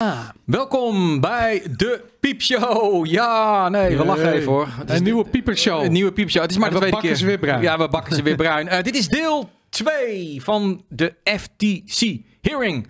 Ah, welkom bij de Piepshow. Ja, nee, we lachen even hoor. Het is een nieuwe Piepershow. Een nieuwe Piepshow. Het is maar de tweede keer. We bakken ze weer bruin. Ja, we bakken ze weer bruin. Eh, dit is deel 2 van de FTC hearing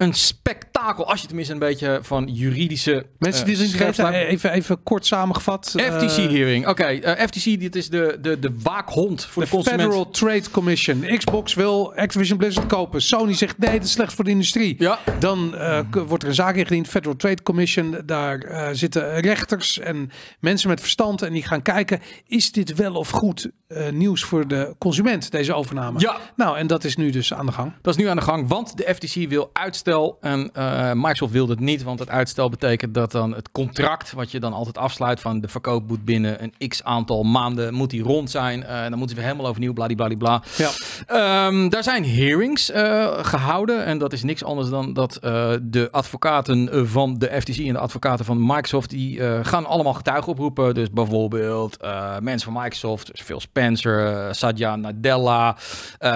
een spektakel. Als je tenminste een beetje van juridische. Mensen eh, die zijn eh, even, even kort samengevat. Eh, FTC-hearing. Oké, FTC, dit is de, de, de waakhond voor de, de consument. Federal Trade Commission. Xbox wil Activision Blizzard kopen. Sony zegt nee, dat is slecht voor de industrie. Ja. Dan mhm. wordt er een zaak ingediend. Federal Trade Commission. Daar zitten rechters en mensen met verstand. En die gaan kijken: is dit wel of goed nieuws voor de consument, deze overname? Ja. Nou, en dat is nu dus aan de gang. Dat is nu aan de gang, want de FTC wil uitstellen en eh, Microsoft wilde het niet, want het uitstel betekent dat dan het contract, wat je dan altijd afsluit van de verkoop moet binnen een x aantal maanden, moet die rond zijn. Eh, en dan moeten we helemaal overnieuw, bla Ja. Um, daar zijn hearings eh, gehouden en dat is niks anders dan dat de advocaten van de FTC en de advocaten van Microsoft, die gaan allemaal getuigen oproepen. Dus bijvoorbeeld mensen van Microsoft, Phil Spencer, Satya Nadella,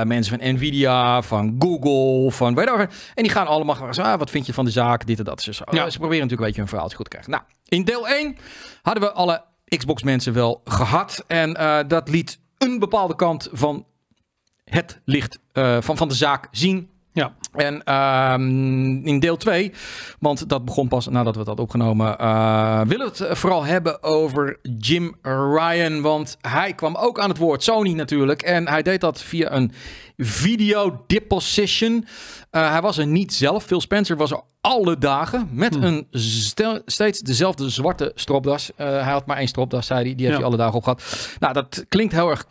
mensen van Nvidia, van Google, van weet En die gaan allemaal allemaal gaan ah, wat vind je van de zaak, dit en dat. Ze proberen natuurlijk een beetje hun verhaaltje goed te krijgen. Nou, in deel 1 hadden we alle Xbox mensen wel gehad. En eh, dat liet een bepaalde kant van het licht eh, van, van de zaak zien. En ehm, in deel 2, want dat begon pas nadat we dat opgenomen, uh, willen we het vooral hebben over Jim Ryan. Want hij kwam ook aan het woord, Sony natuurlijk. En hij deed dat via een video deposition. Eh, hij was er niet zelf. Phil Spencer was er alle dagen met hm. een steeds dezelfde zwarte stropdas. Eh, hij had maar één stropdas, zei hij. Die heeft hij alle dagen op gehad. Nou, dat klinkt heel erg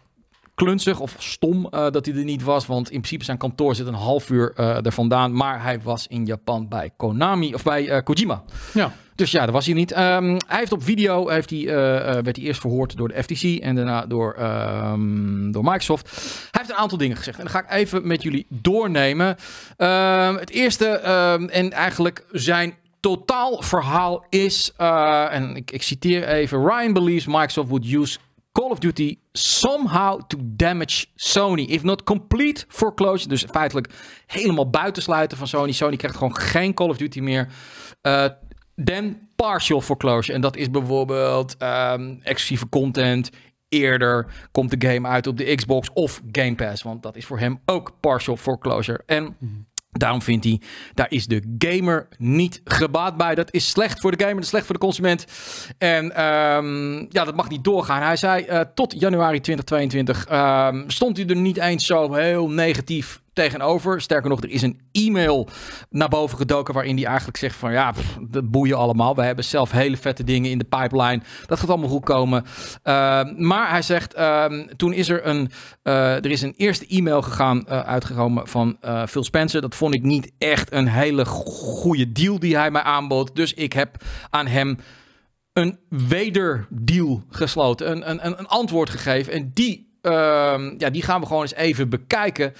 klunzig of stom eh, dat hij er niet was. Want in principe zijn kantoor zit een half uur uh, er vandaan. Maar hij was in Japan bij Konami of bij eh, Kojima. Ja. Dus ja, dat was hij niet. Ehm, hij heeft op video, heeft hij, werd hij eerst verhoord door de FTC en daarna door, ehm, door Microsoft. Hij heeft een aantal dingen gezegd en dat ga ik even met jullie doornemen. Ehm, het eerste en eigenlijk zijn totaal verhaal is, en ik, ik citeer even, Ryan believes Microsoft would use Call of Duty somehow to damage Sony. If not complete foreclosure. Dus feitelijk helemaal buitensluiten van Sony. Sony krijgt gewoon geen Call of Duty meer. Eh, dan then partial foreclosure. En dat is bijvoorbeeld um, exclusieve content. Eerder komt de game uit op de Xbox of Game Pass. Want dat is voor hem ook partial foreclosure. En... Mhm. Daarom vindt hij, daar is de gamer niet gebaat bij. Dat is slecht voor de gamer, dat is slecht voor de consument. En ehm, ja, dat mag niet doorgaan. Hij zei, eh, tot januari 2022 ehm, stond hij er niet eens zo heel negatief tegenover. Sterker nog, er is een e-mail naar boven gedoken waarin die eigenlijk zegt van ja, pff, dat boeien allemaal. We hebben zelf hele vette dingen in de pipeline. Dat gaat allemaal goed komen. Ehm, maar hij zegt, ehm, toen is er een, eh, er is een eerste e-mail gegaan, eh, uitgekomen van eh, Phil Spencer. Dat vond ik niet echt een hele goede deal die hij mij aanbood. Dus ik heb aan hem een wederdeal gesloten, een, een, een antwoord gegeven. En die, ehm, ja, die gaan we gewoon eens even bekijken.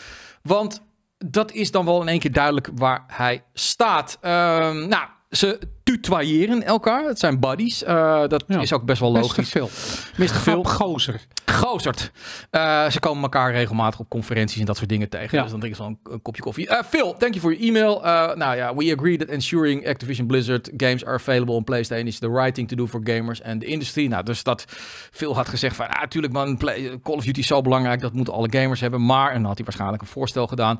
Want dat is dan wel in één keer duidelijk waar hij staat. Ehm, nou, ze tutoyeren elkaar. Het zijn buddies. Eh, dat is ook best wel logisch. Phil. Mr. Phil. Gozer. Gozerd. Eh, ze komen elkaar regelmatig op conferenties en dat soort dingen tegen. Dus dan drinken ze wel een, kopje koffie. Uh, Phil, thank you voor je e-mail. nou ja, we agree that ensuring Activision Blizzard games are available on PlayStation is the right thing to do for gamers and the industry. Nou, dus dat Phil had gezegd van, ah, tuurlijk man, play, Call of Duty is zo belangrijk, dat moeten alle gamers hebben. Maar, en dan had hij waarschijnlijk een voorstel gedaan.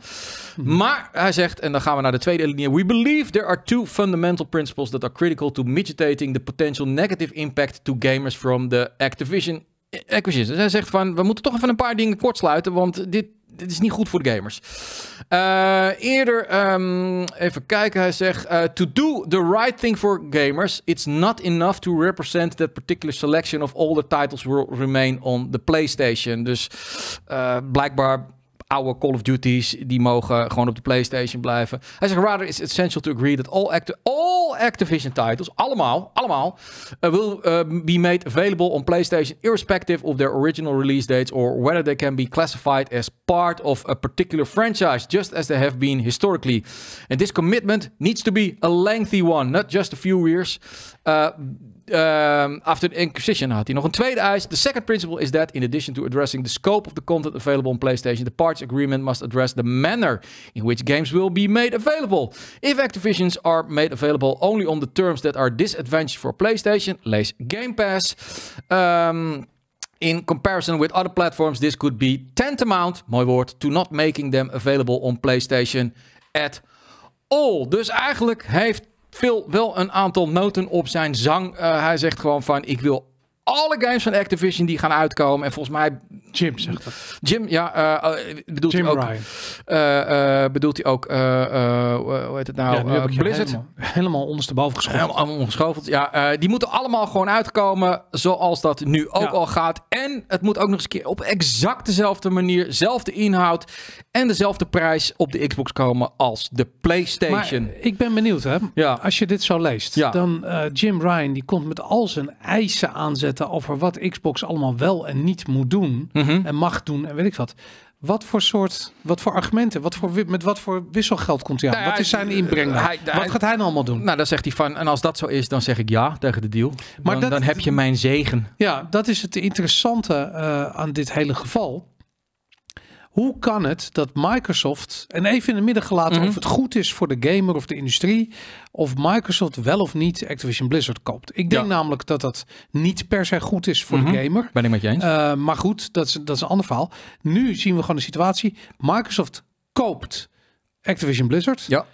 Mhm. Maar, hij zegt, en dan gaan we naar de tweede linie. We believe there are two fundamental principles that are critical to mitigating the potential negative impact to gamers from the Activision acquisition. Hij zegt van, we moeten toch even een paar dingen kortsluiten, want dit, dit is niet goed voor de gamers. Eh, eerder, ehm, even kijken, hij zegt: eh, To do the right thing for gamers, it's not enough to represent that particular selection of all the titles will remain on the PlayStation. Dus uh, blijkbaar oude Call of Duties, die mogen gewoon op de PlayStation blijven. Hij zegt, rather it's essential to agree that all, all Activision titles, allemaal, allemaal, uh, will uh, be made available on PlayStation irrespective of their original release dates or whether they can be classified as part of a particular franchise, just as they have been historically. And this commitment needs to be a lengthy one, not just a few years. Uh, Ehm, after the Inquisition had hij nog een tweede eis. The second principle is that, in addition to addressing the scope of the content available on PlayStation, the parts agreement must address the manner in which games will be made available. If Activisions are made available only on the terms that are disadvantaged for PlayStation, lees Game Pass. Ehm, in comparison with other platforms, this could be tantamount, mooi woord, to not making them available on PlayStation at all. Dus eigenlijk heeft Phil wel een aantal noten op zijn zang. Eh, hij zegt gewoon van, ik wil alle games van Activision die gaan uitkomen. En volgens mij Jim zegt dat. Jim, ja, uh, bedoelt Jim hij ook, Ryan. Eh, bedoelt hij ook, hoe heet het nou? Blizzard. Helemaal, ondersteboven geschoven. Helemaal ongeschoveld. Ja, die moeten allemaal gewoon uitkomen zoals dat nu ook al gaat. En het moet ook nog eens een keer op exact dezelfde manier, dezelfde inhoud en dezelfde prijs op de Xbox komen als de PlayStation. Maar ik ben benieuwd, hè? Ja. Als je dit zo leest, ja. dan Jim Ryan die komt met al zijn eisen aanzetten over wat Xbox allemaal wel en niet moet doen. Mhm. Mhm. en mag doen en weet ik wat. Wat voor soort, wat voor argumenten, wat voor, met wat voor wisselgeld komt hij aan? Nou wat is zijn eh, inbreng? wat gaat hij nou allemaal doen? Nou, dan zegt hij van, en als dat zo is, dan zeg ik ja tegen de deal. dan, dan heb je mijn zegen. Ja, dat is het interessante eh, aan dit hele geval. Hoe kan het dat Microsoft, en even in het midden gelaten mhm. of het goed is voor de gamer of de industrie, of Microsoft wel of niet Activision Blizzard koopt? Ik denk namelijk dat dat niet per se goed is voor de mhm. gamer. Ben ik met je eens. Eh, maar goed, dat is, dat is een ander verhaal. Nu zien we gewoon de situatie. Microsoft koopt Activision Blizzard. Ja.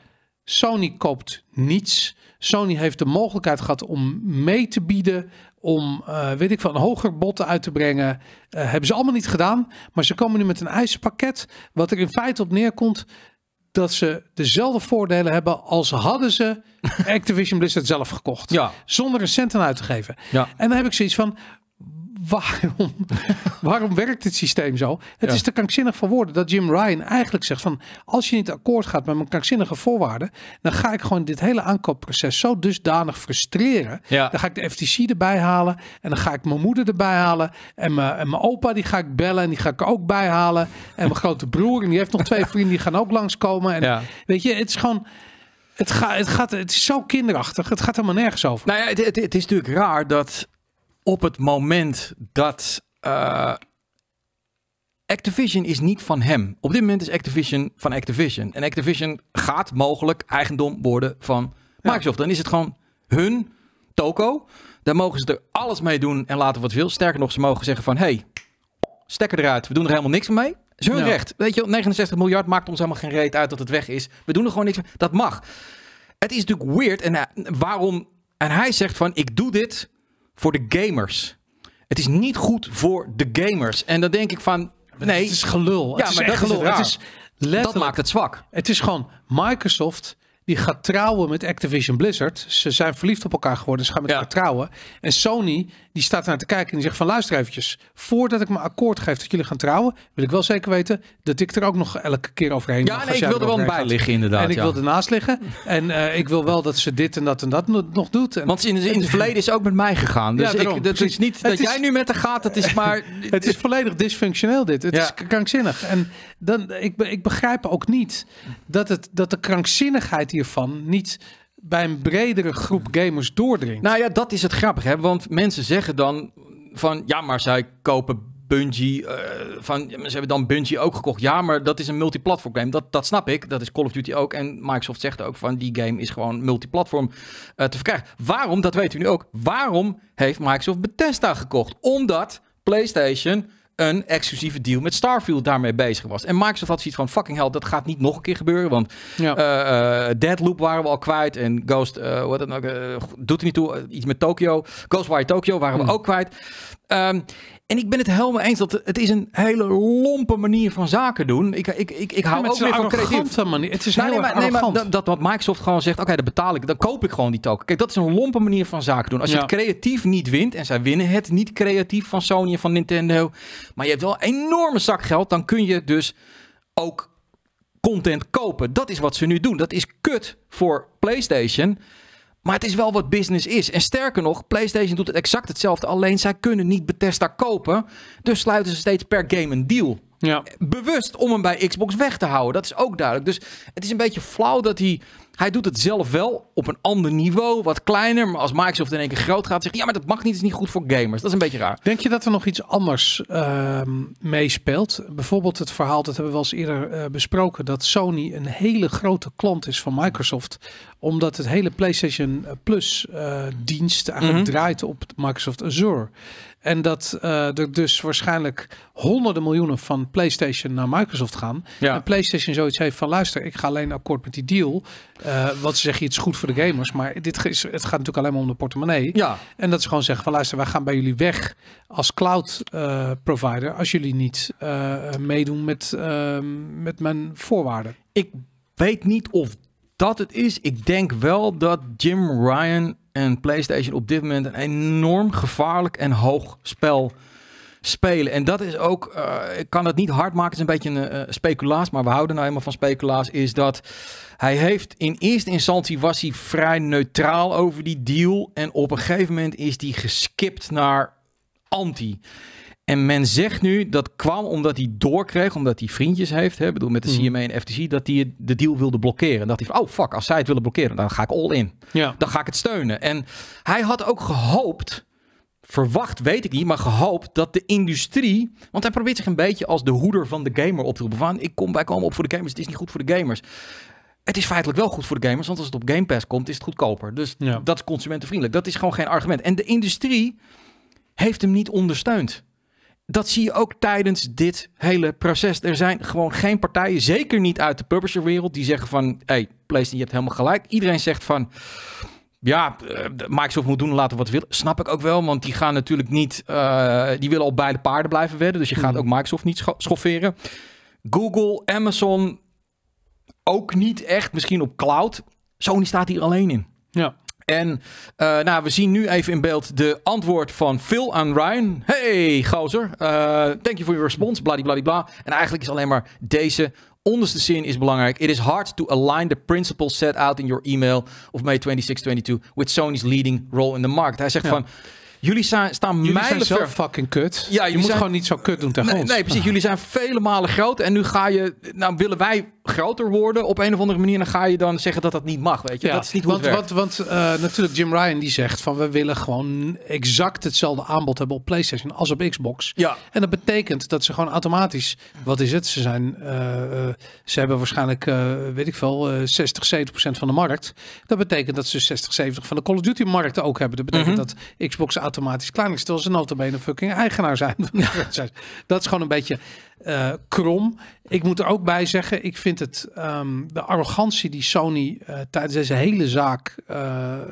Sony koopt niets. Sony heeft de mogelijkheid gehad om mee te bieden om, uh, weet ik van, hoger botten uit te brengen. Eh, hebben ze allemaal niet gedaan. Maar ze komen nu met een eisenpakket. Wat er in feite op neerkomt dat ze dezelfde voordelen hebben als hadden ze Activision Blizzard zelf gekocht. Zonder een cent aan uit te geven. Ja. En dan heb ik zoiets van, waarom, waarom werkt het systeem zo? Het is te krankzinnig van woorden dat Jim Ryan eigenlijk zegt van als je niet akkoord gaat met mijn krankzinnige voorwaarden, dan ga ik gewoon dit hele aankoopproces zo dusdanig frustreren. Dan ga ik de FTC erbij halen en dan ga ik mijn moeder erbij halen en mijn, en mijn opa die ga ik bellen en die ga ik er ook bijhalen en mijn grote broer en die heeft nog twee vrienden die gaan ook langskomen. En weet je, het is gewoon... Het, gaat, het, gaat, het is zo kinderachtig. Het gaat helemaal nergens over. Nou ja, het, het is natuurlijk raar dat op het moment dat eh, Activision is niet van hem. Op dit moment is Activision van Activision. En Activision gaat mogelijk eigendom worden van Microsoft. Dan is het gewoon hun toko. Dan mogen ze er alles mee doen en laten wat wil. Sterker nog, ze mogen zeggen van... hey, stekker eruit. We doen er helemaal niks mee. Is hun recht. Weet je, 69 miljard maakt ons helemaal geen reet uit dat het weg is. We doen er gewoon niks mee. Dat mag. Het is natuurlijk weird. En eh, waarom... En hij zegt van, ik doe dit voor de gamers. Het is niet goed voor de gamers. En dan denk ik van. Nee. Het is gelul. Ja, het is maar dat gelul. Is het, is dat maakt het zwak. Het is gewoon Microsoft die gaat trouwen met Activision Blizzard. Ze zijn verliefd op elkaar geworden. Ze gaan met elkaar trouwen. En Sony die staat naar te kijken en die zegt van luister eventjes, voordat ik mijn akkoord geef dat jullie gaan trouwen, wil ik wel zeker weten dat ik er ook nog elke keer overheen ga. Ja, nee, ik wil er wel bij liggen inderdaad. En ik ja. wil ernaast liggen en eh, ik wil wel dat ze dit en dat en dat nog doet. Want in, in het, verleden is ook met mij gegaan. Dus ja, ik, dat is niet dat jij nu met haar gaat, dat is maar... het is volledig dysfunctioneel dit. Het is krankzinnig. En dan, ik, ik begrijp ook niet dat, het, dat de krankzinnigheid hiervan niet bij een bredere groep gamers doordringt. Nou ja, dat is het grappige, hè? want mensen zeggen dan van ja, maar zij kopen Bungie, eh, van, ze hebben dan Bungie ook gekocht. Ja, maar dat is een multiplatform game. Dat, dat snap ik. Dat is Call of Duty ook. En Microsoft zegt ook van die game is gewoon multiplatform uh, te verkrijgen. Waarom, dat weten we nu ook. Waarom heeft Microsoft Bethesda gekocht? Omdat PlayStation een exclusieve deal met Starfield daarmee bezig was. En Microsoft had zoiets van, fucking hell, dat gaat niet nog een keer gebeuren. Want eh, eh, Deadloop waren we al kwijt. En Ghost, uh, wat het ook, doet er niet toe. Eh, iets met Tokyo. Ghostwire Tokyo waren we mm. ook kwijt. Um, en ik ben het helemaal eens dat het is een hele lompe manier van zaken doen. Ik, ik, ik, ik hou ook weer van creatief. Manier. Het is nou, nee, nee, nee, dat, wat Microsoft gewoon zegt, oké, dat betaal ik, dan koop ik gewoon die token. Kijk, dat is een lompe manier van zaken doen. Als je het creatief niet wint, en zij winnen het niet creatief van Sony en van Nintendo, maar je hebt wel een enorme zak geld, dan kun je dus ook content kopen. Dat is wat ze nu doen. Dat is kut voor PlayStation. Maar het is wel wat business is. En sterker nog, PlayStation doet het exact hetzelfde. Alleen zij kunnen niet Bethesda kopen. Dus sluiten ze steeds per game een deal. Ja. Bewust om hem bij Xbox weg te houden. Dat is ook duidelijk. Dus het is een beetje flauw dat hij hij doet het zelf wel op een ander niveau, wat kleiner. Maar als Microsoft in één keer groot gaat, zegt ja, maar dat mag niet, is niet goed voor gamers. Dat is een beetje raar. Denk je dat er nog iets anders ehm, meespeelt? Bijvoorbeeld het verhaal, dat hebben we wel eens eerder eh, besproken, dat Sony een hele grote klant is van Microsoft. Omdat het hele PlayStation eh, Plus uh, dienst eigenlijk mhm. draait op Microsoft Azure. En dat er dus waarschijnlijk honderden miljoenen van PlayStation naar Microsoft gaan. Ja. En PlayStation zoiets heeft van luister, ik ga alleen akkoord met die deal. Uh, wat zeg je, het is goed voor de gamers. Maar dit is, het gaat natuurlijk alleen maar om de portemonnee. Ja. En dat ze gewoon zeggen van luister, wij gaan bij jullie weg als cloud eh, provider. Als jullie niet eh, meedoen met, ehm, met mijn voorwaarden. Ik weet niet of dat het is. Ik denk wel dat Jim Ryan en PlayStation op dit moment een enorm gevaarlijk en hoog spel spelen. En dat is ook, ik kan het niet hard maken, het is een beetje een speculaas, maar we houden nou eenmaal van speculaas, is dat hij heeft in eerste instantie was hij vrij neutraal over die deal. En op een gegeven moment is die geskipt naar anti. En men zegt nu dat kwam omdat hij doorkreeg, omdat hij vriendjes heeft, hè, bedoel met de mm. CMA en FTC, dat hij de deal wilde blokkeren. En dat hij van, oh fuck, als zij het willen blokkeren, dan ga ik all in. Ja. Dan ga ik het steunen. En hij had ook gehoopt, verwacht weet ik niet, maar gehoopt dat de industrie, want hij probeert zich een beetje als de hoeder van de gamer op te roepen. Van, ik kom bij komen op voor de gamers, het is niet goed voor de gamers. Het is feitelijk wel goed voor de gamers, want als het op Game Pass komt, is het goedkoper. Dus dat is consumentenvriendelijk. Dat is gewoon geen argument. En de industrie heeft hem niet ondersteund. Dat zie je ook tijdens dit hele proces. Er zijn gewoon geen partijen, zeker niet uit de publisherwereld, die zeggen van... hey, PlayStation, je hebt helemaal gelijk. Iedereen zegt van... Ja, eh, Microsoft moet doen laten wat wil. Snap ik ook wel, want die gaan natuurlijk niet... Eh, die willen op beide paarden blijven wedden. Dus je gaat hmm. ook Microsoft niet scho schofferen. Google, Amazon, ook niet echt, misschien op cloud. Sony staat hier alleen in. Ja. En eh, nou, we zien nu even in beeld de antwoord van Phil aan Ryan. Hey, gozer. Eh, thank you for your response. Bladibladibla. En eigenlijk is alleen maar deze onderste zin is belangrijk. It is hard to align the principles set out in your email of May 26, 22 with Sony's leading role in the market. Hij zegt van... Jullie zijn, staan mij ver. fucking kut. Ja, je moet gewoon niet zo kut doen tegen nee, ons. Nee, precies. Jullie zijn vele malen groot. En nu ga je... Nou, willen wij groter worden op een of andere manier. dan ga je dan zeggen dat dat niet mag, weet je. Ja, dat is niet want, Want, want eh, natuurlijk Jim Ryan die zegt van... We willen gewoon exact hetzelfde aanbod hebben op Playstation als op Xbox. Ja. En dat betekent dat ze gewoon automatisch... Wat is het? Ze zijn... Eh, eh, ze hebben waarschijnlijk, weet ik veel, 60, 70 procent van de markt. Dat betekent dat ze 60, 70 van de Call of Duty markt ook hebben. Dat betekent mhm. dat Xbox automatisch klaar. Ik stel ze notabene fucking eigenaar zijn. Dat is gewoon een beetje eh, krom. Ik moet er ook bij zeggen, ik vind het ehm, de arrogantie die Sony eh, tijdens deze hele zaak eh,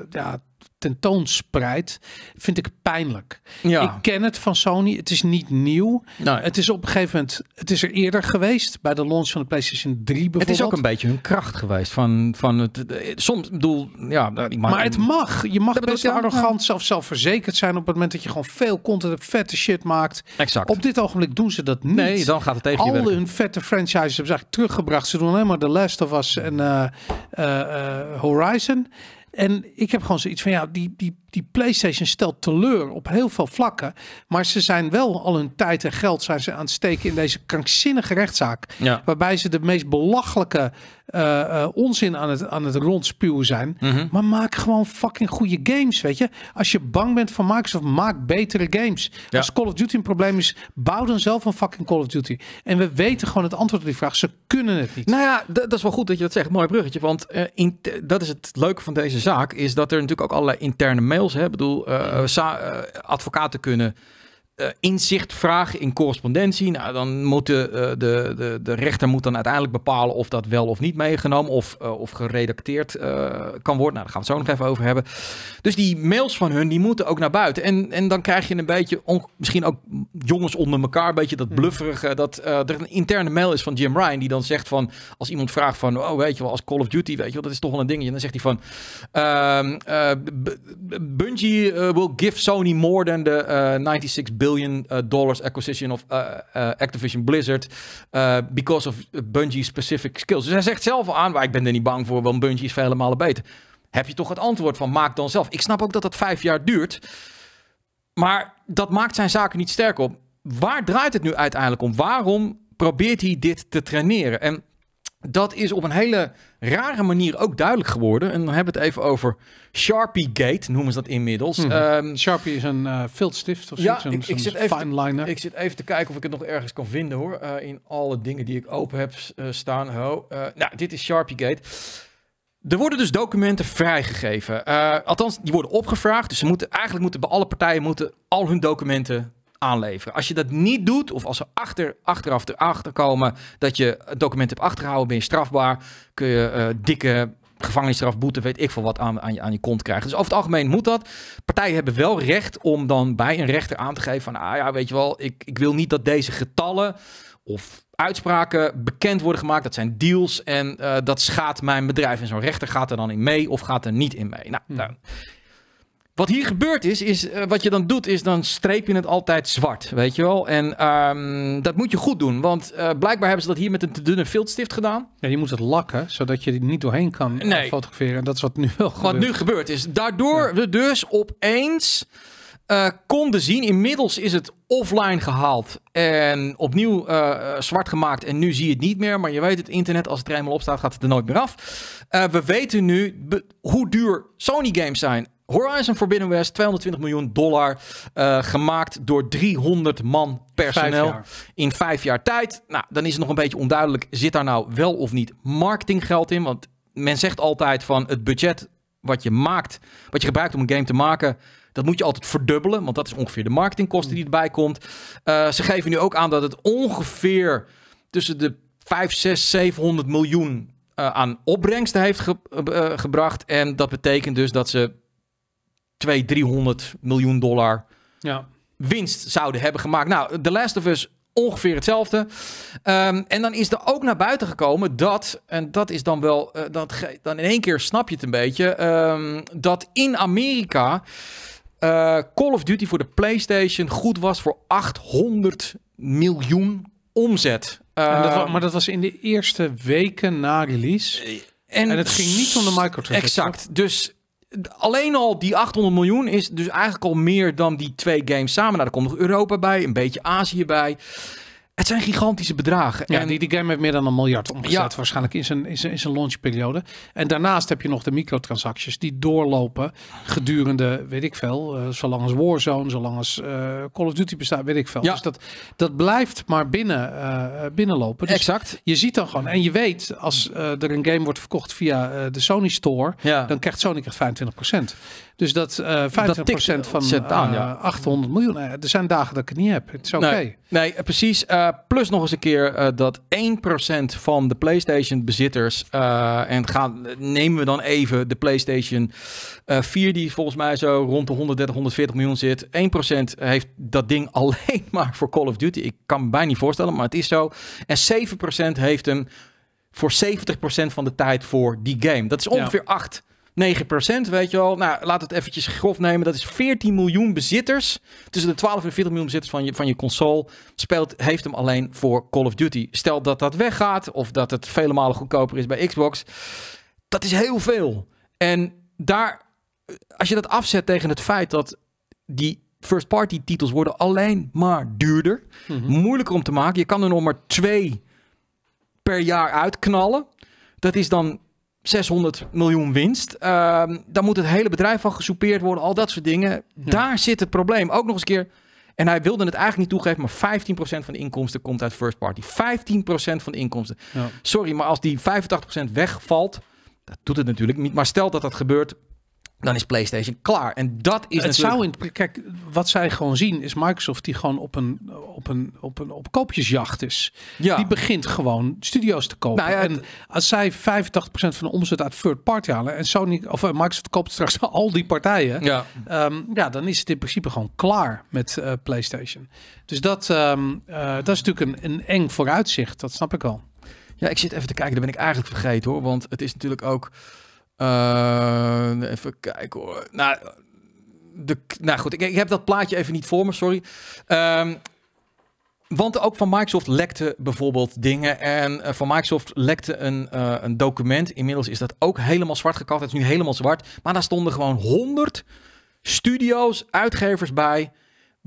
ja, tentoonspreidt, vind ik pijnlijk. Ja. Ik ken het van Sony, het is niet nieuw. het is op een gegeven moment, het is er eerder geweest bij de launch van de PlayStation 3 bijvoorbeeld. Het is ook een beetje hun kracht geweest van, van het, soms bedoel, ja. Nou, maar het mag, je mag dat best arrogant ja. of zelfverzekerd zijn op het moment dat je gewoon veel content vette shit maakt. Exact. Op dit ogenblik doen ze dat niet. Nee, dan gaat het tegen Al hun vette franchises hebben ze eigenlijk teruggebracht. Ze doen alleen maar The Last of Us en eh, eh, eh, Horizon. En ik heb gewoon zoiets van, ja, die, die die PlayStation stelt teleur op heel veel vlakken. Maar ze zijn wel al hun tijd en geld zijn ze aan het steken in deze krankzinnige rechtszaak. Ja. Waarbij ze de meest belachelijke eh, eh, onzin aan het, aan het rondspuwen zijn. Mhm. Maar maak gewoon fucking goede games, weet je. Als je bang bent van Microsoft, maak betere games. Als Call of Duty een probleem is, bouw dan zelf een fucking Call of Duty. En we weten gewoon het antwoord op die vraag. Ze kunnen het niet. Nou ja, dat is wel goed dat je dat zegt. Mooi bruggetje. Want eh, in, dat is het leuke van deze zaak, is dat er natuurlijk ook allerlei interne mail ik bedoel, eh, eh, eh, advocaten kunnen uh, inzicht vragen in correspondentie. Nou, dan moet de, eh, de, de, de, rechter moet dan uiteindelijk bepalen of dat wel of niet meegenomen of, eh, of geredacteerd kan worden. Nou, daar gaan we het zo nog even over hebben. Dus die mails van hun, die moeten ook naar buiten. En, en dan krijg je een beetje, misschien ook jongens onder elkaar, een beetje dat hmm. blufferige, dat er een interne mail is van Jim Ryan, die dan zegt van, als iemand vraagt van, oh weet je wel, als Call of Duty, weet je wel, dat is toch wel een dingetje. En dan zegt hij van, ehm, Bungie will give Sony more than the 96 billion billion uh, dollars acquisition of uh, uh, Activision Blizzard because of Bungie specific skills. Dus hij zegt zelf aan, waar ik ben er niet bang voor, want Bungie is vele malen beter. Heb je toch het antwoord van maak dan zelf. Ik snap ook dat dat vijf jaar duurt. Maar dat maakt zijn zaken niet sterk op. Waar draait het nu uiteindelijk om? Waarom probeert hij dit te traineren? En dat is op een hele rare manier ook duidelijk geworden. En dan hebben we het even over Sharpie Gate, noemen ze dat inmiddels. Mhm. Ehm, Sharpie is een uh, of ja, zo, ik, zit even fine liner. Te, ik zit even te kijken of ik het nog ergens kan vinden hoor. Eh, in alle dingen die ik open heb eh, staan. Ho. nou, dit is Sharpie Gate. Er worden dus documenten vrijgegeven. althans, die worden opgevraagd. Dus ze moeten, eigenlijk moeten bij alle partijen moeten al hun documenten aanleveren. Als je dat niet doet, of als ze achter, achteraf erachter komen dat je het document hebt achtergehouden, ben je strafbaar. Kun je eh, dikke gevangenisstraf, boete, weet ik veel wat aan, aan, je, aan je kont krijgen. Dus over het algemeen moet dat. Partijen hebben wel recht om dan bij een rechter aan te geven van, ah ja, weet je wel, ik, ik wil niet dat deze getallen of uitspraken bekend worden gemaakt. Dat zijn deals en eh, dat schaadt mijn bedrijf. En zo'n rechter gaat er dan in mee of gaat er niet in mee. Nou, nou wat hier gebeurd is, is eh, wat je dan doet, is dan streep je het altijd zwart, weet je wel. En ehm, dat moet je goed doen, want eh, blijkbaar hebben ze dat hier met een te dunne viltstift gedaan. Ja, je moet het lakken, zodat je er niet doorheen kan eh, fotograferen. En dat is wat nu wel gebeurt. Wat nu gebeurd is. Daardoor we dus opeens konden zien, inmiddels is het offline gehaald en opnieuw zwart gemaakt. En nu zie je het niet meer, maar je weet het internet, als het er eenmaal op staat, gaat het er nooit meer af. we weten nu hoe duur Sony games zijn Horizon Forbidden West, 220 miljoen dollar. Eh, gemaakt door 300 man personeel in vijf jaar tijd. Nou, dan is het nog een beetje onduidelijk. Zit daar nou wel of niet marketinggeld in? Want men zegt altijd van het budget wat je maakt, wat je gebruikt om een game te maken. Dat moet je altijd verdubbelen, want dat is ongeveer de marketingkosten die erbij komt. Eh, ze geven nu ook aan dat het ongeveer tussen de 5, 6, 700 miljoen eh, aan opbrengsten heeft gebracht. En dat betekent dus dat ze 200, 300 miljoen dollar ja. winst zouden hebben gemaakt. Nou, The Last of Us ongeveer hetzelfde. Ehm, en dan is er ook naar buiten gekomen dat, en dat is dan wel, uh, dat dan in één keer snap je het een beetje, ehm, dat in Amerika eh, Call of Duty voor de PlayStation goed was voor 800 miljoen omzet. dat ehm, maar dat was in de eerste weken na release. En, het ging niet om de microtransactions. Exact. Dus Alleen al die 800 miljoen is dus eigenlijk al meer dan die twee games samen. Nou, daar komt nog Europa bij, een beetje Azië bij. Het zijn gigantische bedragen. en... die, die game heeft meer dan een miljard omgezet waarschijnlijk in zijn, in, zijn, in zijn launchperiode. En daarnaast heb je nog de microtransacties die doorlopen gedurende, weet ik veel, eh, zolang als Warzone, zolang als eh, Call of Duty bestaat, weet ik veel. Dus dat, dat blijft maar binnen, eh, binnenlopen. Dus exact. Je ziet dan gewoon, en je weet, als er een game wordt verkocht via de Sony Store, ja. dan krijgt Sony er 25%. Dus dat uh, eh, 50% dat van aan, ja. 800 eh, miljoen. Nou er zijn dagen dat ik het niet heb. Het is oké. Nee, precies. Eh, plus nog eens een keer dat 1% van de PlayStation bezitters. en gaan, nemen we dan even de PlayStation 4, die volgens mij zo rond de 130, 140 miljoen zit. 1% heeft dat ding alleen maar voor Call of Duty. Ik kan me bijna niet voorstellen, maar het is zo. En 7% heeft hem voor 70% van de tijd voor die game. Dat is ongeveer 8 9%, weet je wel. Nou, laat het eventjes grof nemen. Dat is 14 miljoen bezitters. Tussen de 12 en 40 miljoen bezitters van je, van je console speelt, heeft hem alleen voor Call of Duty. Stel dat dat weggaat of dat het vele malen goedkoper is bij Xbox. Dat is heel veel. En daar, als je dat afzet tegen het feit dat die first-party titels worden alleen maar duurder, mhm. moeilijker om te maken. Je kan er nog maar twee per jaar uitknallen. Dat is dan 600 miljoen winst. Ehm, dan moet het hele bedrijf van gesoupeerd worden, al dat soort dingen. Daar zit het probleem. Ook nog eens een keer. En hij wilde het eigenlijk niet toegeven, maar 15% van de inkomsten komt uit first party. 15% van de inkomsten. Sorry, maar als die 85% wegvalt, dat doet het natuurlijk niet. Maar stel dat dat gebeurt, dan is PlayStation klaar. En dat is het natuurlijk... zou in kijk wat zij gewoon zien is Microsoft die gewoon op een op een op een op koopjesjacht is. Ja. Die begint gewoon studio's te kopen. Nou ja, en als zij 85% van de omzet uit third party halen en Sony of eh, Microsoft koopt straks al die partijen, ja, ehm, ja dan is het in principe gewoon klaar met eh, PlayStation. Dus dat ehm, eh, dat is natuurlijk een, een eng vooruitzicht. Dat snap ik al. Ja, ik zit even te kijken. Dan ben ik eigenlijk vergeten hoor, want het is natuurlijk ook even kijken hoor. Nou, de, nou goed, ik, ik, heb dat plaatje even niet voor me, sorry. Ehm, want ook van Microsoft lekte bijvoorbeeld dingen. En eh, van Microsoft lekte een, eh, een document. Inmiddels is dat ook helemaal zwart gekapt. Het is nu helemaal zwart. Maar daar stonden gewoon honderd studio's, uitgevers bij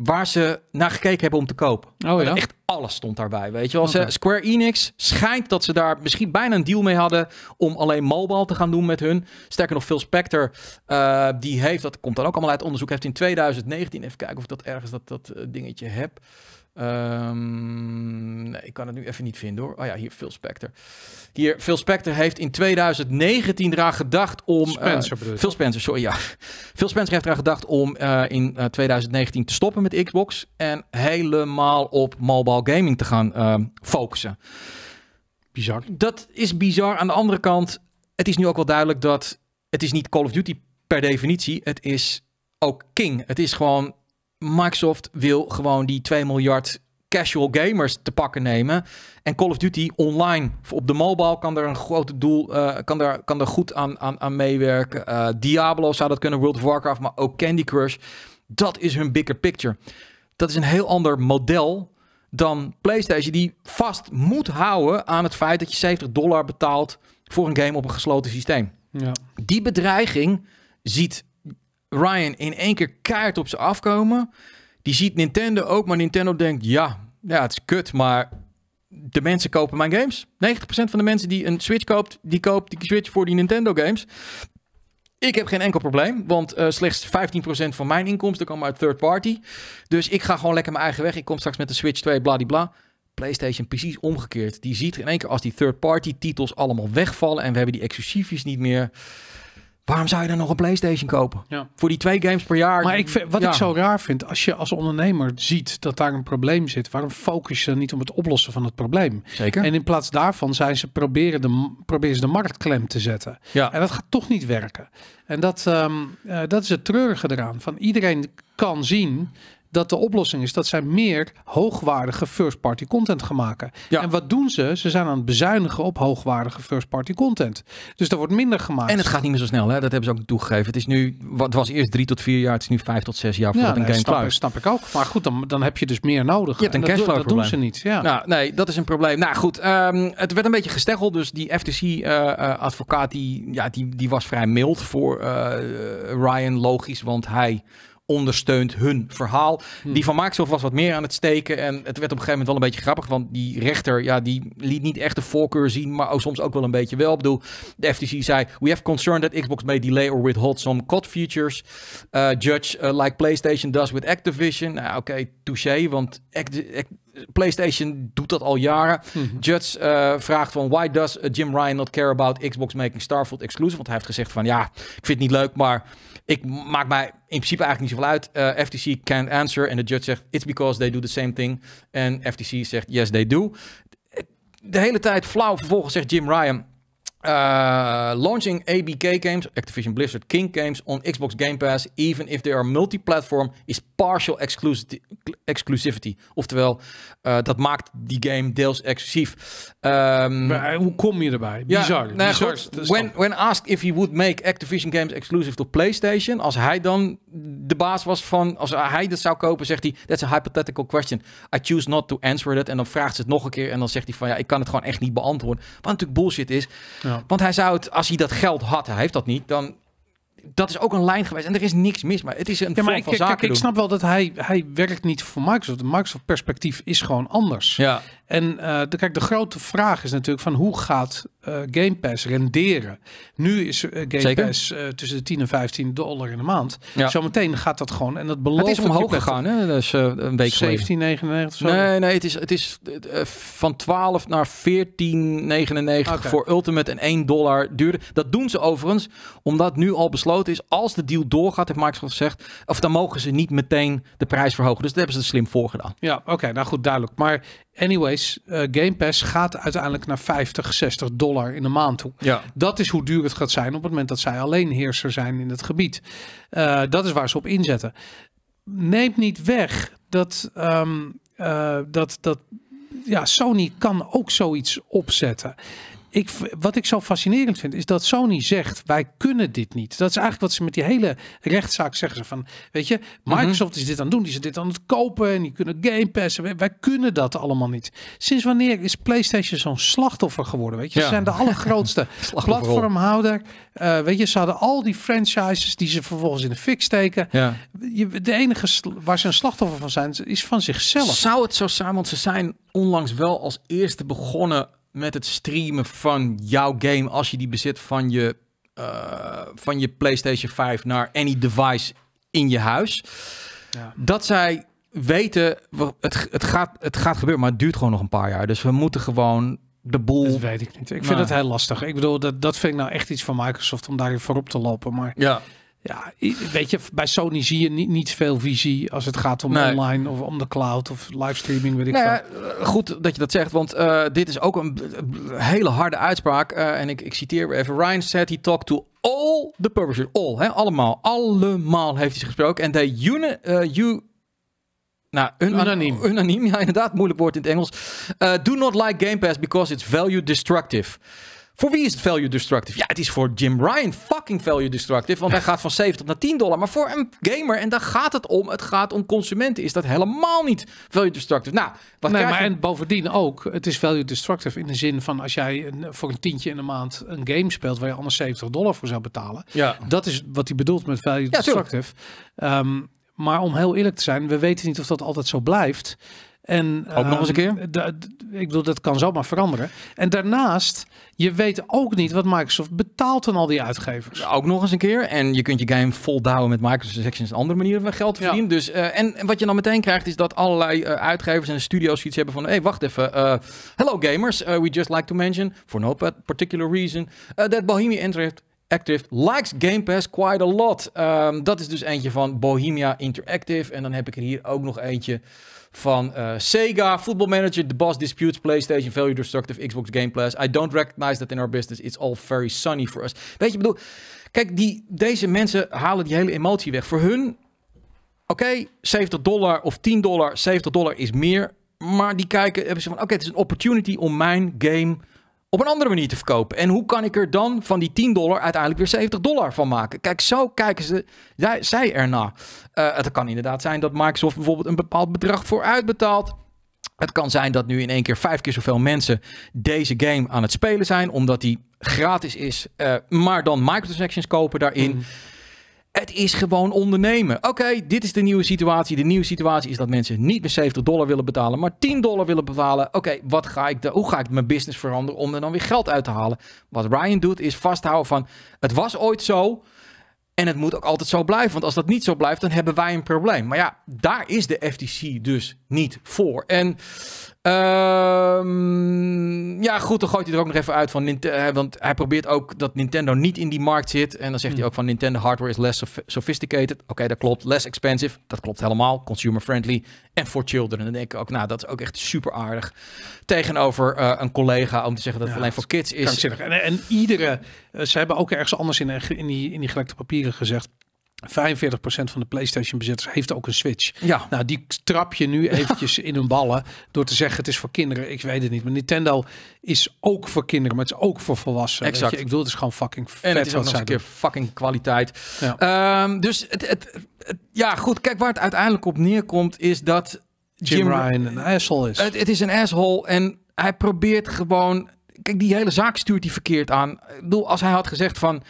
waar ze naar gekeken hebben om te kopen. Oh, ja? Echt alles stond daarbij, weet je wel. Okay. Square Enix schijnt dat ze daar misschien bijna een deal mee hadden om alleen mobile te gaan doen met hun. Sterker nog, Phil Spector, eh, die heeft, dat komt dan ook allemaal uit onderzoek, heeft in 2019, even kijken of ik dat ergens dat, dat eh, dingetje heb. Um, nee, ik kan het nu even niet vinden hoor. Oh ja, hier Phil Spector. Hier, Phil Spector heeft in 2019 eraan gedacht om... Eh, Spencer Phil Spencer, sorry, ja. Phil Spencer heeft eraan gedacht om eh, in 2019 eh, te stoppen met Xbox... en helemaal op mobile gaming te gaan focussen. Bizar. Dat is bizar. Aan de andere kant, het is nu ook wel duidelijk dat... het is niet Call of Duty per definitie. Het is ook King. Het is gewoon Microsoft wil gewoon die 2 miljard casual gamers te pakken nemen. En Call of Duty online, op de mobile, kan er een grote doel, eh, kan, daar, kan daar goed aan, aan, aan meewerken. Eh, Diablo zou dat kunnen, World of Warcraft, maar ook Candy Crush. Dat is hun bigger picture. Dat is een heel ander model dan PlayStation, die vast moet houden aan het feit dat je 70 dollar betaalt voor een game op een gesloten systeem. Ja. Die bedreiging ziet Ryan in één keer kaart op ze afkomen. Die ziet Nintendo ook, maar Nintendo denkt: ja, ja het is kut, maar de mensen kopen mijn games. 90% van de mensen die een Switch koopt, die koopt die Switch voor die Nintendo games. Ik heb geen enkel probleem, want eh, slechts 15% van mijn inkomsten kan maar uit third party. Dus ik ga gewoon lekker mijn eigen weg. Ik kom straks met de Switch 2, bladibla. PlayStation precies omgekeerd. Die ziet in één keer als die third party titels allemaal wegvallen en we hebben die exclusiefjes niet meer. Waarom zou je dan nog een PlayStation kopen? Ja. Voor die twee games per jaar. Maar ik vind, wat ik zo raar vind, als je als ondernemer ziet dat daar een probleem zit, waarom focus je dan niet op het oplossen van het probleem? Zeker. En in plaats daarvan zijn ze proberen de, proberen ze de markt klem te zetten. Ja. En dat gaat toch niet werken. En dat, ehm, eh, dat is het treurige eraan. Van iedereen kan zien dat de oplossing is dat zij meer hoogwaardige first-party content gaan maken. Ja. En wat doen ze? Ze zijn aan het bezuinigen op hoogwaardige first-party content. Dus er wordt minder gemaakt. En het gaat niet meer zo snel, hè? dat hebben ze ook toegegeven. Het is nu, wat was eerst drie tot vier jaar, het is nu vijf tot zes jaar voor ja, een nee, game snap, ik ook. Maar goed, dan, heb je dus meer nodig. Je hebt een cashflow Dat doen ze niet. Ja. Nou, nee, dat is een probleem. Nou goed, ehm, het werd een beetje gesteggeld. Dus die FTC-advocaat, eh, eh, die, ja, die, die was vrij mild voor eh, Ryan, logisch, want hij ondersteunt hun verhaal. Hmm. Die van Microsoft was wat meer aan het steken. En het werd op een gegeven moment wel een beetje grappig. Want die rechter, ja, die liet niet echt de voorkeur zien. Maar soms ook wel een beetje wel. Ik bedoel, de FTC zei... We have concern that Xbox may delay or withhold some COD features. Eh, judge eh, like PlayStation does with Activision. Nou, oké, touche touché. Want PlayStation doet dat al jaren. Hmm. Judge eh, vraagt van why does Jim Ryan not care about Xbox making Starfield exclusive? Want hij heeft gezegd van ja, ik vind het niet leuk, maar ik maak mij in principe eigenlijk niet zoveel uit. Eh, FTC can't answer. En de judge zegt, it's because they do the same thing. En FTC zegt, yes, they do. De hele tijd flauw. Vervolgens zegt Jim Ryan, uh, launching ABK games, Activision Blizzard King games on Xbox Game Pass, even if they are multi-platform, is partial exclusivity. Oftewel, eh, dat maakt die game deels exclusief. Um, maar, eh, hoe kom je erbij? Bizar. Nou Bizar goed, when, when asked if he would make Activision games exclusive to PlayStation, als hij dan de baas was van, als hij dat zou kopen, zegt hij, that's a hypothetical question. I choose not to answer that. En dan vraagt ze het nog een keer en dan zegt hij van, ja, ik kan het gewoon echt niet beantwoorden. Wat natuurlijk bullshit is. Want hij zou het, als hij dat geld had, hij heeft dat niet, dan dat is ook een lijn geweest. En er is niks mis. Maar het is een ja, ik, van zaken kijk, ik snap wel dat hij, hij werkt niet voor Microsoft. De Microsoft perspectief is gewoon anders. Ja. En eh, de, kijk, de grote vraag is natuurlijk van hoe gaat eh, Game Pass renderen? Nu is eh, Game Zeker. Pass tussen de 10 en 15 dollar in de maand. Ja. Zometeen gaat dat gewoon. En dat belooft het is omhoog gegaan, hè? Dus, een week 17,99 Nee, nee, het is, het is van 12 naar 14,99 voor Ultimate en 1 dollar duurde. Dat doen ze overigens omdat nu al besloten is, als de deal doorgaat, heeft Microsoft gezegd, of dan mogen ze niet meteen de prijs verhogen. Dus dat hebben ze slim voor gedaan. Ja, oké, nou goed, duidelijk. Maar Anyways, eh, Game Pass gaat uiteindelijk naar 50, 60 dollar in de maand toe. Ja. Dat is hoe duur het gaat zijn op het moment dat zij alleen heerser zijn in het gebied. Eh, dat is waar ze op inzetten. Neemt niet weg dat, ehm, eh, dat, dat ja, Sony kan ook zoiets opzetten ik, wat ik zo fascinerend vind, is dat Sony zegt: wij kunnen dit niet. Dat is eigenlijk wat ze met die hele rechtszaak zeggen. Ze van, weet je, mhm. Microsoft is dit aan het doen, die ze dit aan het kopen en die kunnen Game Passen. Wij, kunnen dat allemaal niet. Sinds wanneer is PlayStation zo'n slachtoffer geworden? Weet je, ze zijn de allergrootste platformhouder. Eh, weet je, ze hadden al die franchises die ze vervolgens in de fik steken. Je, de enige waar ze een slachtoffer van zijn, is van zichzelf. Zou het zo zijn, want ze zijn onlangs wel als eerste begonnen met het streamen van jouw game als je die bezit van je, eh, van je PlayStation 5 naar any device in je huis. Ja. Dat zij weten, het, het, gaat, het gaat gebeuren, maar het duurt gewoon nog een paar jaar. Dus we moeten gewoon de boel. Dat weet ik niet. Ik vind nou. het heel lastig. Ik bedoel, dat, dat vind ik nou echt iets van Microsoft om daarin voorop te lopen. Maar ja. Ja, weet je, bij Sony zie je niet, niet veel visie als het gaat om online of om de cloud of livestreaming, weet ik nou eh, Goed dat je dat zegt, want eh, dit is ook een hele harde uitspraak. Eh, en ik, ik citeer even. Ryan said he talked to all the publishers. All, hè, allemaal. Allemaal heeft hij gesproken. En they you, nou, unaniem. Unaniem, ja inderdaad, moeilijk woord in het Engels. do not like Game Pass because it's value destructive. Voor wie is het value destructive? Ja, het is voor Jim Ryan fucking value destructive. Want hij gaat van 70 naar 10 dollar. Maar voor een gamer, en daar gaat het om. Het gaat om consumenten. Is dat helemaal niet value destructive? Nou, wat nee, maar je? en bovendien ook. Het is value destructive in de zin van als jij een, voor een tientje in de maand een game speelt waar je anders 70 dollar voor zou betalen. Ja. Dat is wat hij bedoelt met value ja, destructive. Ehm, maar om heel eerlijk te zijn, we weten niet of dat altijd zo blijft. En, ook nog eens een ehm, keer? Ik bedoel, dat kan zomaar veranderen. En daarnaast, je weet ook niet wat Microsoft betaalt aan al die uitgevers. Ook nog eens een keer. En je kunt je game voldouwen met Microsoft Sections een andere manieren van geld te verdienen. Dus, eh, en, wat je dan meteen krijgt, is dat allerlei eh, uitgevers en studio's iets hebben van... hey, wacht even. Eh, hello gamers, we just like to mention, for no particular reason, that Bohemia Interactive Active likes Game Pass quite a lot. Ehm, dat is dus eentje van Bohemia Interactive. En dan heb ik er hier ook nog eentje van eh, Sega, Football Manager, The Boss Disputes, PlayStation, Value Destructive, Xbox Game Pass. I don't recognize that in our business. It's all very sunny for us. Weet je, ik bedoel, kijk, die, deze mensen halen die hele emotie weg. Voor hun, oké, 70 dollar of 10 dollar, 70 dollar is meer. Maar die kijken, hebben ze van, oké, het is een opportunity om mijn game op een andere manier te verkopen. En hoe kan ik er dan van die 10 dollar uiteindelijk weer 70 dollar van maken? Kijk, zo kijken ze, daar, zij erna. Eh, het kan inderdaad zijn dat Microsoft bijvoorbeeld een bepaald bedrag voor uitbetaalt. Het kan zijn dat nu in één keer vijf keer zoveel mensen deze game aan het spelen zijn, omdat die gratis is, eh, maar dan microtransactions kopen daarin. Mhm. Het is gewoon ondernemen. Oké, dit is de nieuwe situatie. De nieuwe situatie is dat mensen niet meer 70 dollar willen betalen, maar 10 dollar willen betalen. Oké, wat ga ik hoe ga ik mijn business veranderen om er dan weer geld uit te halen? Wat Ryan doet is vasthouden van het was ooit zo en het moet ook altijd zo blijven. Want als dat niet zo blijft, dan hebben wij een probleem. Maar ja, daar is de FTC dus niet voor. En Um, ja, goed, dan gooit hij er ook nog even uit van Nintendo. Eh, want hij probeert ook dat Nintendo niet in die markt zit. En dan zegt hij hmm. ook van Nintendo hardware is less sophisticated. Oké, dat klopt. Less expensive. Dat klopt helemaal. Consumer friendly. En for children. En dan denk ik ook, nou, dat is ook echt super aardig. Tegenover eh, een collega om te zeggen dat het alleen voor kids is. En, en, iedere, eh, ze hebben ook ergens anders in, in, die, in die gelekte papieren gezegd 45% van de PlayStation-bezitters heeft ook een Switch. Ja. Nou, die trap je nu eventjes in hun ballen door te zeggen: het is voor kinderen. Ik weet het niet. Maar Nintendo is ook voor kinderen, maar het is ook voor volwassenen. Exact. Ik bedoel, het is gewoon fucking En het is ook een keer fucking kwaliteit. Ja. Ehm, dus het, het, ja, goed. Kijk, waar het uiteindelijk op neerkomt is dat Jim, Ryan een asshole is. het is een asshole en hij probeert gewoon... Kijk, die hele zaak stuurt hij verkeerd aan. Ik bedoel, als hij had gezegd van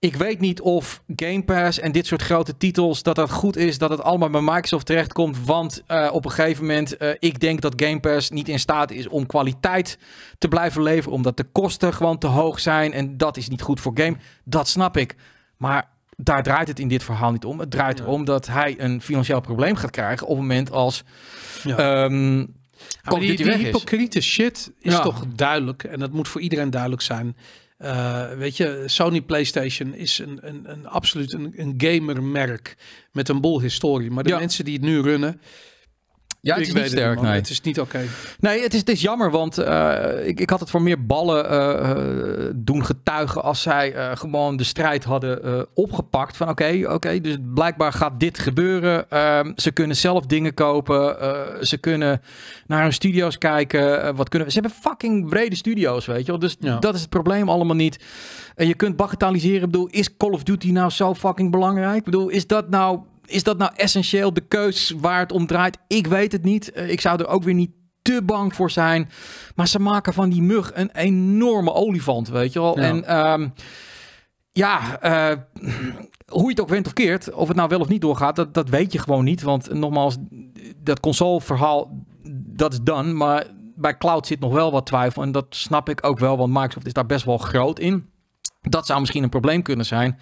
ik weet niet of Game Pass en dit soort grote titels, dat dat goed is dat het allemaal bij Microsoft terechtkomt. Want eh, op een gegeven moment, eh, ik denk dat Game Pass niet in staat is om kwaliteit te blijven leveren. Omdat de kosten gewoon te hoog zijn en dat is niet goed voor game. Dat snap ik. Maar daar draait het in dit verhaal niet om. Het draait om erom dat hij een financieel probleem gaat krijgen op het moment als... Ja. Um, die, hypocriete shit is ja. toch duidelijk en dat moet voor iedereen duidelijk zijn. Eh, weet je, Sony PlayStation is een, een, een absoluut een, een gamermerk met een bol historie. Maar de mensen die het nu runnen, ja, het is ik niet Het, het is niet oké. Nee, het is, het is jammer, want eh, ik, ik had het voor meer ballen eh, eh, doen getuigen als zij gewoon de strijd hadden opgepakt. Van oké, oké, dus blijkbaar gaat dit gebeuren. Ehm, ze kunnen zelf dingen kopen. ze kunnen naar hun studio's kijken. wat kunnen, ze hebben fucking brede studio's, weet je wel. Dus dat is het probleem allemaal niet. En je kunt bagatelliseren. Ik bedoel, is Call of Duty nou zo fucking belangrijk? Ik bedoel, is dat nou is dat nou essentieel de keus waar het om draait? Ik weet het niet. Eh, ik zou er ook weer niet te bang voor zijn. Maar ze maken van die mug een enorme olifant, weet je wel. En ehm, ja, eh, hoe je het ook went of keert, of het nou wel of niet doorgaat, dat, dat weet je gewoon niet. Want nogmaals, dat console-verhaal, dat is dan. Maar bij cloud zit nog wel wat twijfel. En dat snap ik ook wel, want Microsoft is daar best wel groot in. Dat zou misschien een probleem kunnen zijn.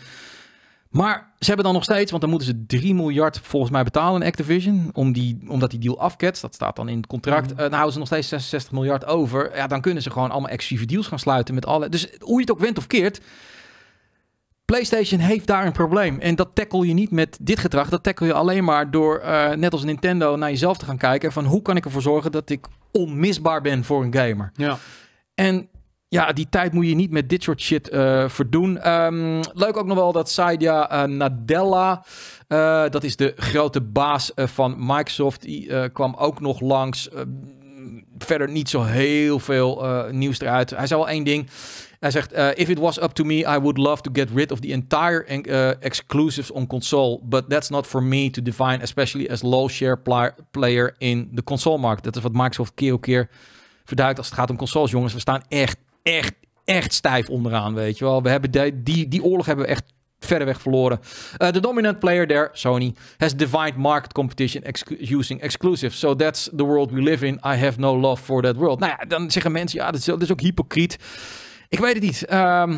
Maar ze hebben dan nog steeds, want dan moeten ze 3 miljard volgens mij betalen in Activision. Om die, omdat die deal afketst, dat staat dan in het contract. Mm. dan eh, nou houden ze nog steeds 66 miljard over. Ja, dan kunnen ze gewoon allemaal exclusieve deals gaan sluiten met alle. Dus hoe je het ook went of keert. PlayStation heeft daar een probleem. En dat tackle je niet met dit gedrag. Dat tackle je alleen maar door, eh, net als Nintendo, naar jezelf te gaan kijken. Van hoe kan ik ervoor zorgen dat ik onmisbaar ben voor een gamer? Ja. En ja, die tijd moet je niet met dit soort shit uh, verdoen. Ehm, leuk ook nog wel dat Saidia eh, Nadella, eh, dat is de grote baas van Microsoft, die kwam ook nog langs. Ehm, verder niet zo heel veel nieuws eruit. Hij zei wel één ding. Hij zegt: If it was up to me, I would love to get rid of the entire exclusives on console. But that's not for me to define, especially as low share player in the console market. Dat is wat Microsoft keer op keer verduidt als het gaat om consoles. Jongens, we staan echt echt, echt stijf onderaan, weet je wel. We hebben die, die oorlog hebben we echt verder weg verloren. Eh, de dominant player there, Sony, has defined market competition using exclusive. So that's the world we live in. I have no love for that world. Nou ja, dan zeggen mensen, ja, dat is, ook hypocriet. Ik weet het niet. Ehm,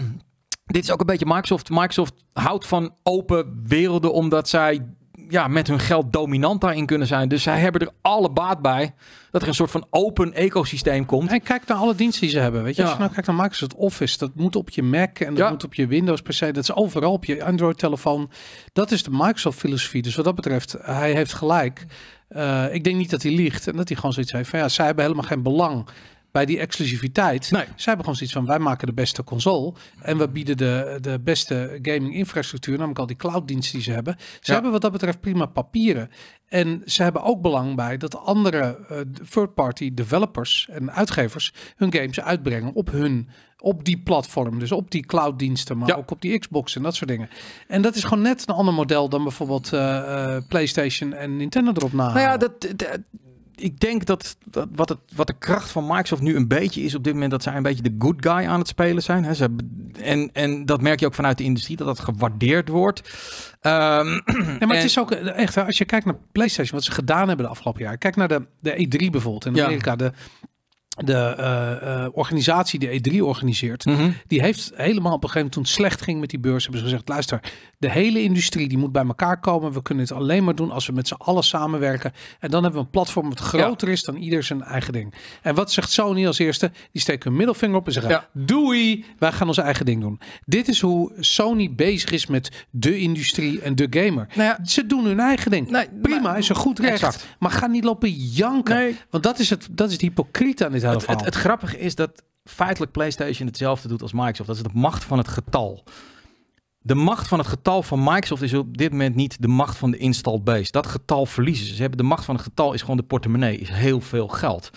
dit is ook een beetje Microsoft. Microsoft houdt van open werelden, omdat zij ja, met hun geld dominant daarin kunnen zijn. Dus zij hebben er alle baat bij dat er een soort van open ecosysteem komt. En kijk naar alle diensten die ze hebben. Weet je, ja. als je nou kijkt naar Microsoft Office, dat moet op je Mac en dat moet op je Windows se. Dat is overal op je Android-telefoon. Dat is de Microsoft-filosofie. Dus wat dat betreft, eh, hij heeft gelijk. Eh, ik denk niet dat hij liegt en dat hij gewoon zoiets heeft ja, zij hebben helemaal geen belang bij die exclusiviteit. Nee. Zij hebben gewoon zoiets van: wij maken de beste console. En we bieden de, de beste gaming infrastructuur, namelijk al die clouddiensten die ze hebben. Ze hebben wat dat betreft prima papieren. En ze hebben ook belang bij dat andere eh, third-party developers en uitgevers hun games uitbrengen op hun op die platform, dus op die clouddiensten, maar ook op die Xbox en dat soort dingen. En dat is gewoon net een ander model dan bijvoorbeeld eh, eh, PlayStation en Nintendo erop na. Nou ja, dat, dat, ik denk dat, dat, wat, het, wat de kracht van Microsoft nu een beetje is op dit moment, dat zij een beetje de good guy aan het spelen zijn. Hè. Ze en, en dat merk je ook vanuit de industrie, dat dat gewaardeerd wordt. Ehm, maar het is ook eh, echt, als je kijkt naar PlayStation, wat ze gedaan hebben de afgelopen jaar. Kijk naar de, de E3 bijvoorbeeld in Amerika. Ja. De, de eh, eh, organisatie die E3 organiseert, mhm. die heeft helemaal op een gegeven moment toen het slecht ging met die beurs, hebben ze gezegd: luister, de hele industrie die moet bij elkaar komen. We kunnen het alleen maar doen als we met z'n allen samenwerken. En dan hebben we een platform wat groter is dan ieder zijn eigen ding. En wat zegt Sony als eerste? Die steken hun middelvinger op en zeggen: ja. Doei, wij gaan ons eigen ding doen. Dit is hoe Sony bezig is met de industrie en de gamer. Nou ze doen hun eigen ding. Prima, is een goed recht. Maar ga niet lopen janken. Want dat is het, dat is hypocriet aan dit hele het, verhaal. Het, het grappige is dat feitelijk PlayStation hetzelfde doet als Microsoft. Dat is de macht van het getal de macht van het getal van Microsoft is op dit moment niet de macht van de install base. Dat getal verliezen ze. hebben de macht van het getal is gewoon de portemonnee, is heel veel geld.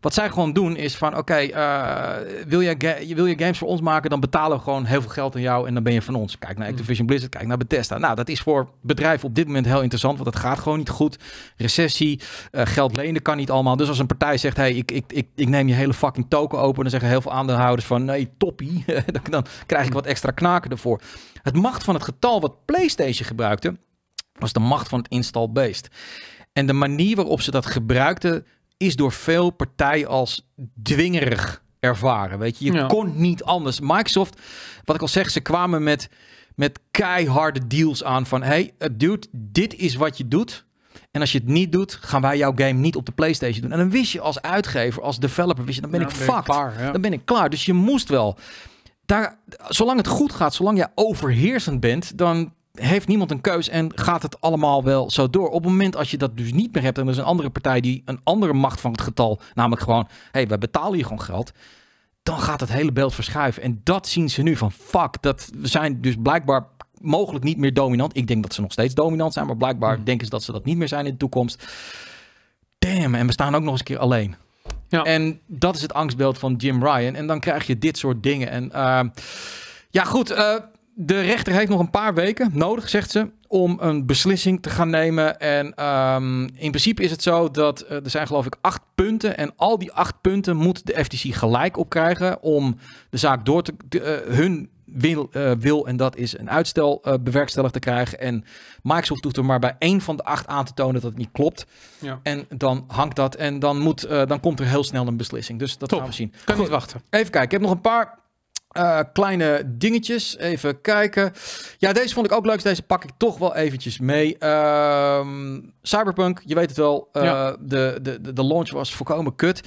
Wat zij gewoon doen is van, oké, eh, wil, je wil je games voor ons maken, dan betalen we gewoon heel veel geld aan jou en dan ben je van ons. Kijk naar hmm. Activision Blizzard, kijk naar Bethesda. Nou, dat is voor bedrijven op dit moment heel interessant, want het gaat gewoon niet goed. Recessie, eh, geld lenen kan niet allemaal. Dus als een partij zegt, hey, ik, ik, ik, ik neem je hele fucking token open, dan zeggen heel veel aandeelhouders van, nee, toppie, dan krijg ik hmm. wat extra knaken ervoor. Het macht van het getal wat PlayStation gebruikte, was de macht van het install En de manier waarop ze dat gebruikten, is door veel partijen als dwingerig ervaren. Weet je, je kon niet anders. Microsoft, wat ik al zeg, ze kwamen met, met keiharde deals aan van... hey, eh, dude, dit is wat je doet. En als je het niet doet, gaan wij jouw game niet op de PlayStation doen. En dan wist je als uitgever, als developer, wist je, dan ben ik fucked. Dan ben ik klaar. Dus je moest wel. Daar, zolang het goed gaat, zolang jij overheersend bent, dan heeft niemand een keus en gaat het allemaal wel zo door. Op het moment als je dat dus niet meer hebt en er is een andere partij die een andere macht van het getal, namelijk gewoon, hé, hey, wij betalen hier gewoon geld, dan gaat het hele beeld verschuiven. En dat zien ze nu van, fuck, dat, we zijn dus blijkbaar mogelijk niet meer dominant. Ik denk dat ze nog steeds dominant zijn, maar blijkbaar hmm. denken ze dat ze dat niet meer zijn in de toekomst. Damn, en we staan ook nog eens een keer alleen. Ja. En dat is het angstbeeld van Jim Ryan. En dan krijg je dit soort dingen. En ehm, ja, goed. Eh, de rechter heeft nog een paar weken nodig, zegt ze, om een beslissing te gaan nemen. En ehm, in principe is het zo dat eh, er zijn geloof ik acht punten. En al die acht punten moet de FTC gelijk op krijgen om de zaak door te... Eh, hun wil, eh, wil, en dat is een uitstel bewerkstellig te krijgen. En Microsoft hoeft er maar bij één van de acht aan te tonen dat het niet klopt. Ja. En dan hangt dat en dan, moet, dan komt er heel snel een beslissing. Dus dat gaan we zien. Kan niet wachten. Even kijken, ik heb nog een paar eh, kleine dingetjes, even kijken. Ja, deze vond ik ook leuk. Dus deze pak ik toch wel eventjes mee. Ehm, Cyberpunk, je weet het wel. Eh, de, de, de launch was voorkomen kut.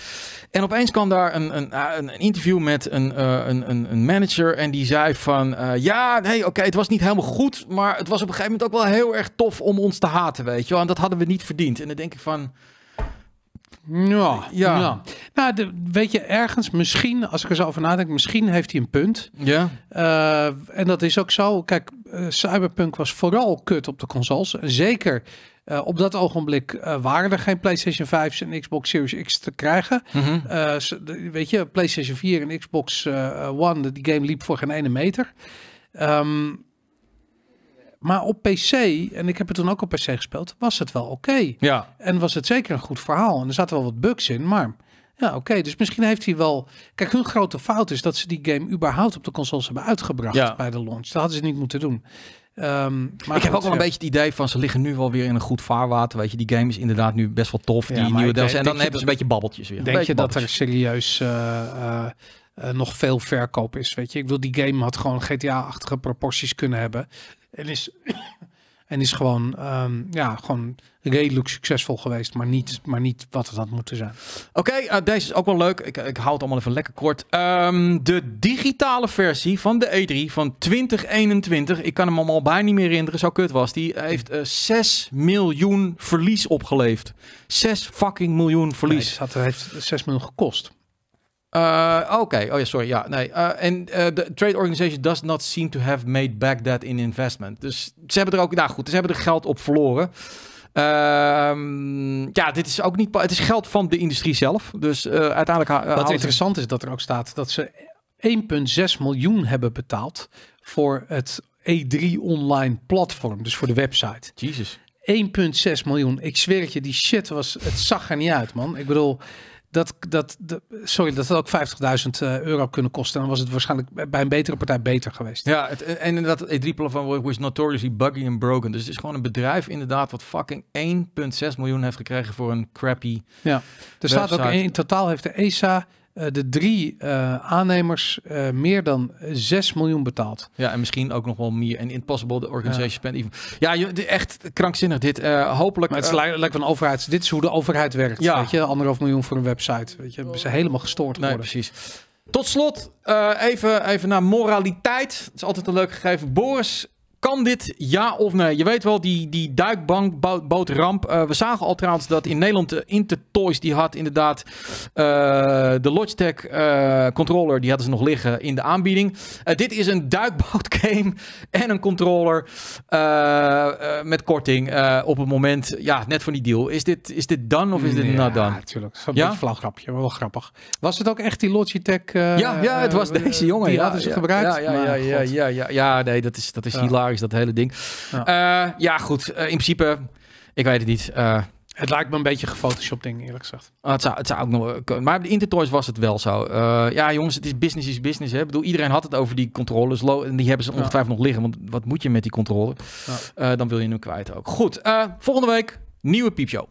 En opeens kwam daar een, een, ah, een interview met eh, een, een, een, manager. En die zei van... ja, nee, oké, het was niet helemaal goed. Maar het was op een gegeven moment ook wel heel erg tof om ons te haten, weet je wel. En dat hadden we niet verdiend. En dan denk ik van... Ja, ja. Nou, weet je, ergens misschien, als ik er zo over nadenk, misschien heeft hij een punt. Ja. Eh, en dat is ook zo. Kijk, eh, Cyberpunk was vooral kut op de consoles. Zeker eh, op dat ogenblik waren er geen PlayStation 5's en Xbox Series X te krijgen. Mhm. weet je, PlayStation 4 en Xbox One, die game liep voor geen ene meter. Um, maar op PC, en ik heb het toen ook op PC gespeeld, was het wel oké. Ja. En was het zeker een goed verhaal. En er zaten wel wat bugs in, maar ja, oké. Dus misschien heeft hij wel. Kijk, hun grote fout is dat ze die game überhaupt op de consoles hebben uitgebracht bij de launch. Dat hadden ze niet moeten doen. Ehm, maar ik heb ook wel een beetje het idee van ze liggen nu wel weer in een goed vaarwater. Weet je, die game is inderdaad nu best wel tof. Ja, die nieuwe DLC. En dan hebben ze een beetje babbeltjes weer. Denk je dat er serieus eh, eh, eh, nog veel verkoop is. Weet je, ik wil die game had gewoon GTA-achtige proporties kunnen hebben. En is, en is gewoon, ehm, ja, gewoon redelijk succesvol geweest, maar niet, maar niet wat het had moeten zijn. Oké, eh, deze is ook wel leuk. Ik, ik hou het allemaal even lekker kort. Ehm, de digitale versie van de E3 van 2021, ik kan hem allemaal bijna niet meer herinneren, zo kut was die, heeft uh, eh, 6 miljoen verlies opgeleverd. 6 fucking miljoen verlies. Nee, dat heeft 6 miljoen gekost. Eh, oké, oh ja, sorry. Ja, nee. Eh, en eh, de trade organization does not seem to have made back that in investment. Dus ze hebben er ook, nou goed, ze hebben er geld op verloren. Ehm, ja, dit is ook niet. Het is geld van de industrie zelf. Dus uiteindelijk. Wat interessant is dat er ook staat dat ze 1,6 miljoen hebben betaald voor het E3 online platform. Dus voor de website. Jezus. 1,6 miljoen. Ik zweer het je, die shit was. Het zag er niet uit, man. Ik bedoel dat, dat, sorry, dat had ook 50.000 eh, euro kunnen kosten. Dan was het waarschijnlijk bij een betere partij beter geweest. Ja, het, eh, en inderdaad, het e 3 van was notoriously buggy and broken. Dus het is gewoon een bedrijf inderdaad wat fucking 1,6 miljoen heeft gekregen voor een crappy Ja. Er staat ook, in totaal heeft de ESA eh, de drie eh, aannemers eh, meer dan 6 miljoen betaald. Ja, en misschien ook nog wel meer. En Impossible, de organisatie ja. Ja, echt krankzinnig dit. hopelijk... Maar het lijkt, van overheid. Dit is hoe de overheid werkt. Ja. Weet je, anderhalf miljoen voor een website. Weet je, ze helemaal gestoord worden. Nee, precies. Tot slot, even, even naar moraliteit. Dat is altijd een leuk gegeven. Boris kan dit ja of nee? Je weet wel, die, die duikbankbootramp. Uh, eh, we zagen al trouwens dat in Nederland uh, Intertoys, die had inderdaad eh, de Logitech controller, die hadden ze nog liggen in de aanbieding. dit is een duikbootgame en een controller met korting op het moment, ja, net van die deal. Is dit, is dit dan of is dit nou dan? Natuurlijk. ja? beetje flauw grapje, wel grappig. Was het ook echt die Logitech? ja, ja, het was deze jongen. Die ja, hadden ze ja, gebruikt. Ja, ja, ja, ja, ja, nee, dat is, dat is hilarisch is dat hele ding. Ja, eh, ja goed. Eh, in principe, ik weet het niet. Eh, het lijkt me een beetje gefotoshopt ding, eerlijk gezegd. Ah, het, zou, het zou ook nog kunnen. Maar bij de Intertoys was het wel zo. ja, jongens, het is business is business. Hè? Ik bedoel, iedereen had het over die controllers. en die hebben ze ongetwijfeld nog liggen. Want wat moet je met die controller? dan wil je hem kwijt ook. Goed, volgende week nieuwe piepshow.